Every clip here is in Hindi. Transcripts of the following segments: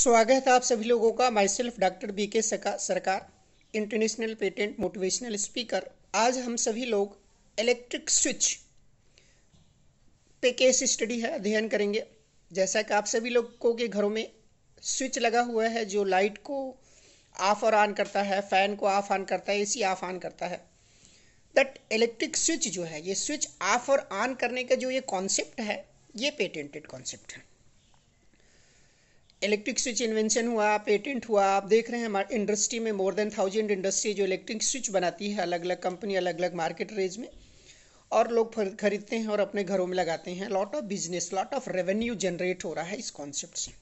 स्वागत है आप सभी लोगों का माई सेल्फ डॉक्टर बी के सरकार इंटरनेशनल पेटेंट मोटिवेशनल स्पीकर आज हम सभी लोग इलेक्ट्रिक स्विच पे केस स्टडी है अध्ययन करेंगे जैसा कि आप सभी लोगों के घरों में स्विच लगा हुआ है जो लाइट को ऑफ और ऑन करता है फैन को ऑफ ऑन करता है एसी ऑफ ऑन करता है दट इलेक्ट्रिक स्विच जो है ये स्विच ऑफ और ऑन करने का जो ये कॉन्सेप्ट है ये पेटेंटेड कॉन्सेप्ट है इलेक्ट्रिक स्विच इन्वेंशन हुआ पेटेंट हुआ आप देख रहे हैं हमारे इंडस्ट्री में मोर देन थाउजेंड इंडस्ट्री जो इलेक्ट्रिक स्विच बनाती है अलग अलग कंपनी अलग अलग मार्केट रेंज में और लोग खरीदते हैं और अपने घरों में लगाते हैं lot of business lot of revenue generate हो रहा है इस कॉन्सेप्ट से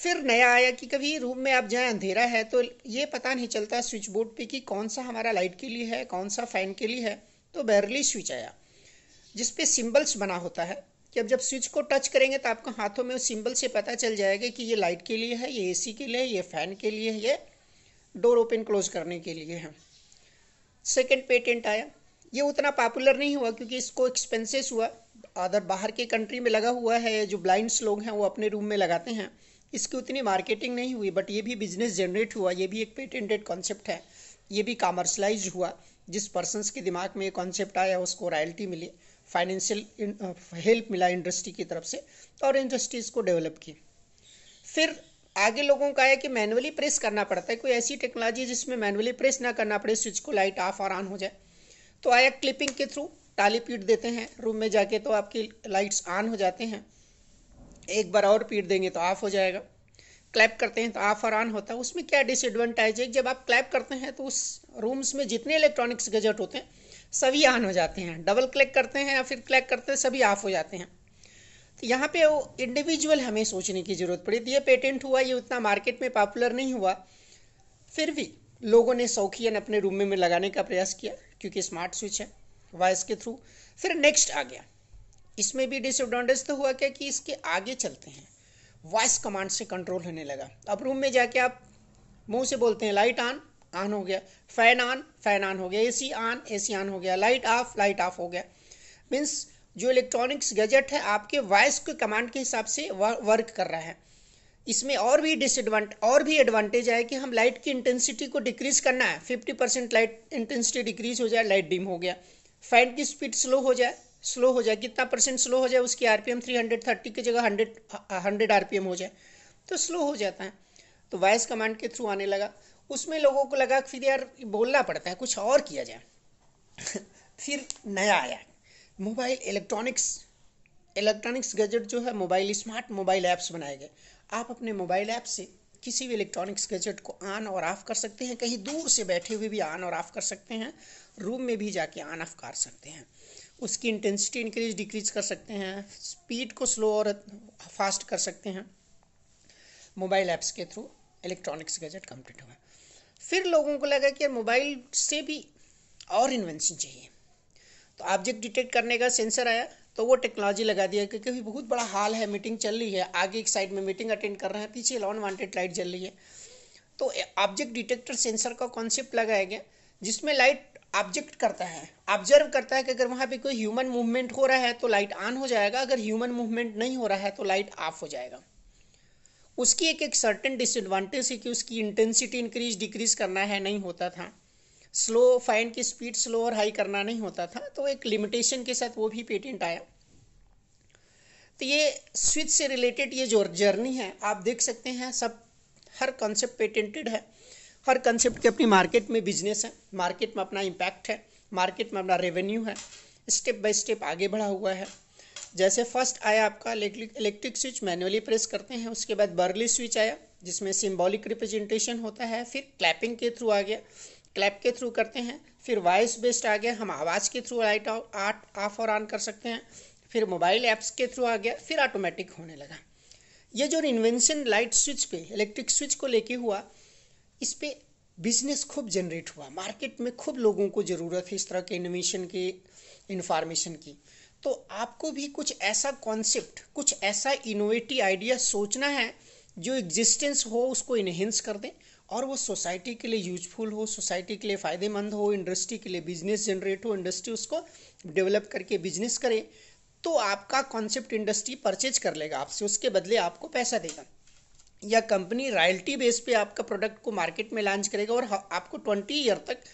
फिर नया आया कि कभी रूम में आप जाएं अंधेरा है तो ये पता नहीं चलता स्विच बोर्ड पे कि कौन सा हमारा लाइट के लिए है कौन सा फ़ैन के लिए है तो बैरली स्विच आया जिसपे सिम्बल्स सिंबल्स बना होता है कि अब जब स्विच को टच करेंगे तो आपको हाथों में उस सिंबल से पता चल जाएगा कि ये लाइट के लिए है ये एसी के लिए है ये फ़ैन के लिए है ये डोर ओपन क्लोज करने के लिए है सेकेंड पेटेंट आया ये उतना पॉपुलर नहीं हुआ क्योंकि इसको एक्सपेंसिस हुआ अदर बाहर के कंट्री में लगा हुआ है जो ब्लाइंड्स लोग हैं वो अपने रूम में लगाते हैं इसकी उतनी मार्केटिंग नहीं हुई बट ये भी बिजनेस जनरेट हुआ ये भी एक पेटेंटेड कॉन्सेप्ट है ये भी कॉमर्शलाइज हुआ जिस पर्सनस के दिमाग में ये कॉन्सेप्ट आया उसको रॉयल्टी मिली फाइनेंशियल हेल्प uh, मिला इंडस्ट्री की तरफ से और इंडस्ट्रीज़ को डेवलप की फिर आगे लोगों का है कि मैनुअली प्रेस करना पड़ता है कोई ऐसी टेक्नोलॉजी जिसमें मैनुअली प्रेस ना करना पड़े स्विच को लाइट ऑफ और ऑन हो जाए तो आया क्लिपिंग के थ्रू टाली पीट देते हैं रूम में जाके तो आपकी लाइट्स ऑन हो जाते हैं एक बार और पीट देंगे तो ऑफ हो जाएगा क्लैप करते हैं तो ऑफ और ऑन होता है उसमें क्या डिसएडवांटेज है जब आप क्लैप करते हैं तो उस रूम्स में जितने इलेक्ट्रॉनिक्स गजट होते हैं सभी ऑन हो जाते हैं डबल क्लिक करते हैं या फिर क्लिक करते हैं सभी ऑफ हो जाते हैं तो यहाँ पे वो इंडिविजुअल हमें सोचने की ज़रूरत पड़ी तो ये पेटेंट हुआ ये उतना मार्केट में पॉपुलर नहीं हुआ फिर भी लोगों ने शौकीन अपने रूम में, लगाने का प्रयास किया क्योंकि स्मार्ट स्विच है वॉइस के थ्रू फिर नेक्स्ट आ गया इसमें भी डिसएडवांटेज तो हुआ क्या कि इसके आगे चलते हैं वॉइस कमांड से कंट्रोल होने लगा अब रूम में जाके आप मुंह से बोलते हैं लाइट ऑन ऑन हो गया फैन ऑन फैन ऑन हो गया एसी ऑन एसी ऑन हो गया लाइट ऑफ लाइट ऑफ हो गया मीन्स जो इलेक्ट्रॉनिक्स गैजेट है आपके वॉइस के कमांड के हिसाब से वर्क कर रहा है इसमें और भी डिसएडवांट और भी एडवांटेज है कि हम लाइट की इंटेंसिटी को डिक्रीज करना है fifty percent light intensity decrease हो जाए लाइट डिम हो गया फैन की स्पीड स्लो हो जाए स्लो हो जाए कितना परसेंट स्लो हो जाए उसकी आरपीएम 330 की जगह 100 100 आरपीएम हो जाए तो स्लो हो जाता है तो वॉइस कमांड के थ्रू आने लगा उसमें लोगों को लगा कि फिर यार बोलना पड़ता है कुछ और किया जाए फिर नया आया मोबाइल इलेक्ट्रॉनिक्स इलेक्ट्रॉनिक्स गजट जो है मोबाइल स्मार्ट मोबाइल ऐप्स बनाए गए आप अपने मोबाइल ऐप से किसी भी इलेक्ट्रॉनिक्स गजट को ऑन और ऑफ कर सकते हैं कहीं दूर से बैठे हुए भी ऑन और ऑफ कर सकते हैं रूम में भी जाके ऑन ऑफ कर सकते हैं उसकी इंटेंसिटी इंक्रीज डिक्रीज कर सकते हैं स्पीड को स्लो और फास्ट कर सकते हैं मोबाइल ऐप्स के थ्रू इलेक्ट्रॉनिक्स गैजेट कंप्लीट हुआ फिर लोगों को लगा कि यार मोबाइल से भी और इन्वेंशन चाहिए तो ऑब्जेक्ट डिटेक्ट करने का सेंसर आया तो वो टेक्नोलॉजी लगा दिया क्योंकि अभी बहुत बड़ा हाल है मीटिंग चल रही है आगे एक साइड में मीटिंग अटेंड कर रहे हैं पीछे लॉन वांटेड लाइट जल रही है तो ऑब्जेक्ट डिटेक्टर सेंसर का कॉन्सेप्ट लगाया गया जिसमें लाइट ऑब्जेक्ट करता है ऑब्जर्व करता है कि अगर वहाँ पे कोई ह्यूमन मूवमेंट हो रहा है तो लाइट ऑन हो जाएगा अगर ह्यूमन मूवमेंट नहीं हो रहा है तो लाइट ऑफ हो जाएगा उसकी एक एक सर्टन डिसएडवांटेज है कि उसकी इंटेंसिटी इंक्रीज डिक्रीज करना है नहीं होता था स्लो फाइन की स्पीड स्लो और हाई करना नहीं होता था तो एक लिमिटेशन के साथ वो भी पेटेंट आया तो ये स्विच से रिलेटेड ये जो जर्नी है आप देख सकते हैं सब हर कॉन्सेप्ट पेटेंटेड है हर कॉन्सेप्ट की अपनी मार्केट में बिजनेस है मार्केट में अपना इम्पैक्ट है मार्केट में अपना रेवेन्यू है स्टेप बाय स्टेप आगे बढ़ा हुआ है जैसे फर्स्ट आया आपका इलेक्ट्रिक स्विच मैनुअली प्रेस करते हैं उसके बाद बर्ली स्विच आया जिसमें सिम्बॉलिक रिप्रेजेंटेशन होता है फिर क्लैपिंग के थ्रू आ गया क्लैप के थ्रू करते हैं फिर वॉइस बेस्ड आ गया हम आवाज़ के थ्रू लाइट आउट ऑफ और ऑन कर सकते हैं फिर मोबाइल ऐप्स के थ्रू आ गया फिर ऑटोमेटिक होने लगा ये जो इन्वेंशन लाइट स्विच पे इलेक्ट्रिक स्विच को लेके हुआ इस पर बिजनेस खूब जनरेट हुआ मार्केट में खूब लोगों को ज़रूरत है इस तरह के इन्वेंशन के इन्फॉर्मेशन की तो आपको भी कुछ ऐसा कॉन्सेप्ट कुछ ऐसा इनोवेटिव आइडिया सोचना है जो एग्जिस्टेंस हो उसको इनहेंस कर दें और वो सोसाइटी के लिए यूजफुल हो सोसाइटी के लिए फ़ायदेमंद हो इंडस्ट्री के लिए बिजनेस जनरेट हो इंडस्ट्री उसको डेवलप करके बिजनेस करे तो आपका कॉन्सेप्ट इंडस्ट्री परचेज कर लेगा आपसे उसके बदले आपको पैसा देगा या कंपनी रॉयल्टी बेस पे आपका प्रोडक्ट को मार्केट में लॉन्च करेगा और आपको ट्वेंटी ईयर तक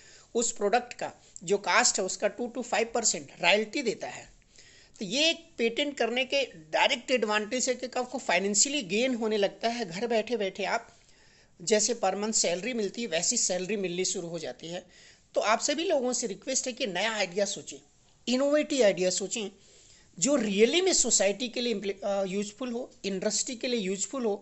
उस प्रोडक्ट का जो कास्ट है उसका two to five percent royalty देता है तो ये एक पेटेंट करने के डायरेक्ट एडवांटेज है क्योंकि आपको फाइनेंशियली गेन होने लगता है घर बैठे बैठे आप जैसे पर मंथ सैलरी मिलती है वैसी सैलरी मिलनी शुरू हो जाती है तो आप सभी लोगों से रिक्वेस्ट है कि नया आइडिया सोचें इनोवेटिव आइडिया सोचें जो रियली में सोसाइटी के लिए यूजफुल हो इंडस्ट्री के लिए यूजफुल हो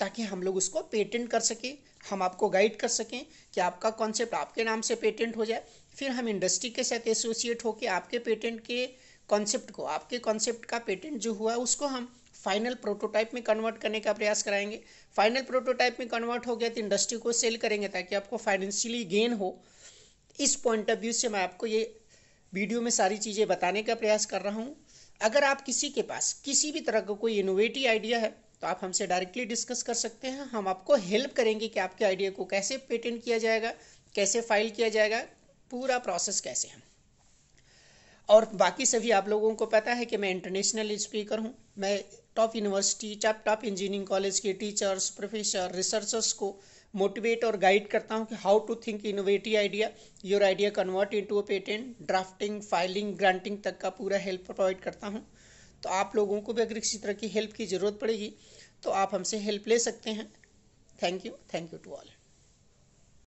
ताकि हम लोग उसको पेटेंट कर सकें हम आपको गाइड कर सकें कि आपका कॉन्सेप्ट आपके नाम से पेटेंट हो जाए फिर हम इंडस्ट्री के साथ एसोसिएट होकर आपके पेटेंट के कॉन्सेप्ट को आपके कॉन्सेप्ट का पेटेंट जो हुआ उसको हम फाइनल प्रोटोटाइप में कन्वर्ट करने का प्रयास कराएंगे फाइनल प्रोटोटाइप में कन्वर्ट हो गया तो इंडस्ट्री को सेल करेंगे ताकि आपको फाइनेंशियली गेन हो इस पॉइंट ऑफ व्यू से मैं आपको ये वीडियो में सारी चीज़ें बताने का प्रयास कर रहा हूँ अगर आप किसी के पास किसी भी तरह का कोई इनोवेटिव आइडिया है तो आप हमसे डायरेक्टली डिस्कस कर सकते हैं हम आपको हेल्प करेंगे कि आपके आइडिया को कैसे पेटेंट किया जाएगा कैसे फाइल किया जाएगा पूरा प्रोसेस कैसे है और बाकी सभी आप लोगों को पता है कि मैं इंटरनेशनल स्पीकर हूँ मैं top university top top engineering college के टीचर्स प्रोफेसर रिसर्चर्स को मोटिवेट और गाइड करता हूँ कि how to think innovative idea your idea convert into a patent drafting filing granting तक का पूरा हेल्प प्रोवाइड करता हूँ तो आप लोगों को भी अगर किसी तरह की हेल्प की ज़रूरत पड़ेगी तो आप हमसे हेल्प ले सकते हैं thank you thank you to all